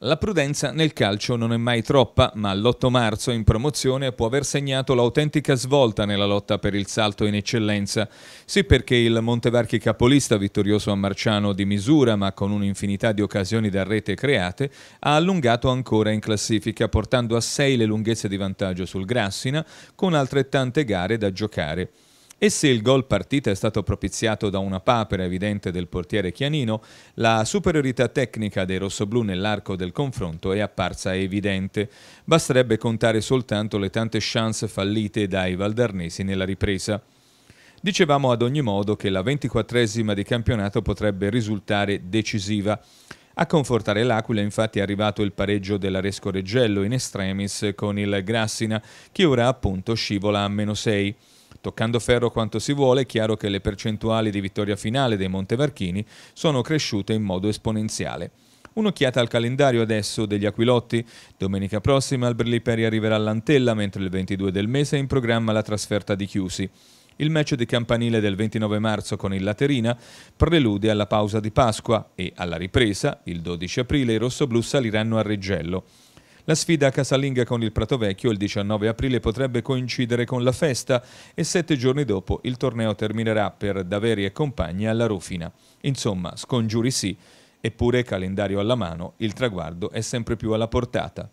La prudenza nel calcio non è mai troppa, ma l'8 marzo in promozione può aver segnato l'autentica svolta nella lotta per il salto in eccellenza. Sì perché il Montevarchi capolista, vittorioso a Marciano di misura ma con un'infinità di occasioni da rete create, ha allungato ancora in classifica portando a 6 le lunghezze di vantaggio sul Grassina con altrettante gare da giocare. E se il gol partita è stato propiziato da una papera evidente del portiere Chianino, la superiorità tecnica dei rossoblù nell'arco del confronto è apparsa evidente. Basterebbe contare soltanto le tante chance fallite dai valdarnesi nella ripresa. Dicevamo ad ogni modo che la ventiquattresima di campionato potrebbe risultare decisiva. A confortare l'Aquila infatti è arrivato il pareggio dell'Aresco Reggello in extremis con il Grassina, che ora appunto scivola a meno 6. Toccando ferro quanto si vuole, è chiaro che le percentuali di vittoria finale dei Montevarchini sono cresciute in modo esponenziale. Un'occhiata al calendario adesso degli Aquilotti. Domenica prossima il Berliperi arriverà all'Antella, mentre il 22 del mese è in programma la trasferta di Chiusi. Il match di campanile del 29 marzo con il Laterina prelude alla pausa di Pasqua e alla ripresa, il 12 aprile, i rossoblù saliranno a Reggello. La sfida casalinga con il Prato Vecchio il 19 aprile potrebbe coincidere con la festa e sette giorni dopo il torneo terminerà per Daveri e compagni alla Rufina. Insomma, scongiuri sì, eppure calendario alla mano, il traguardo è sempre più alla portata.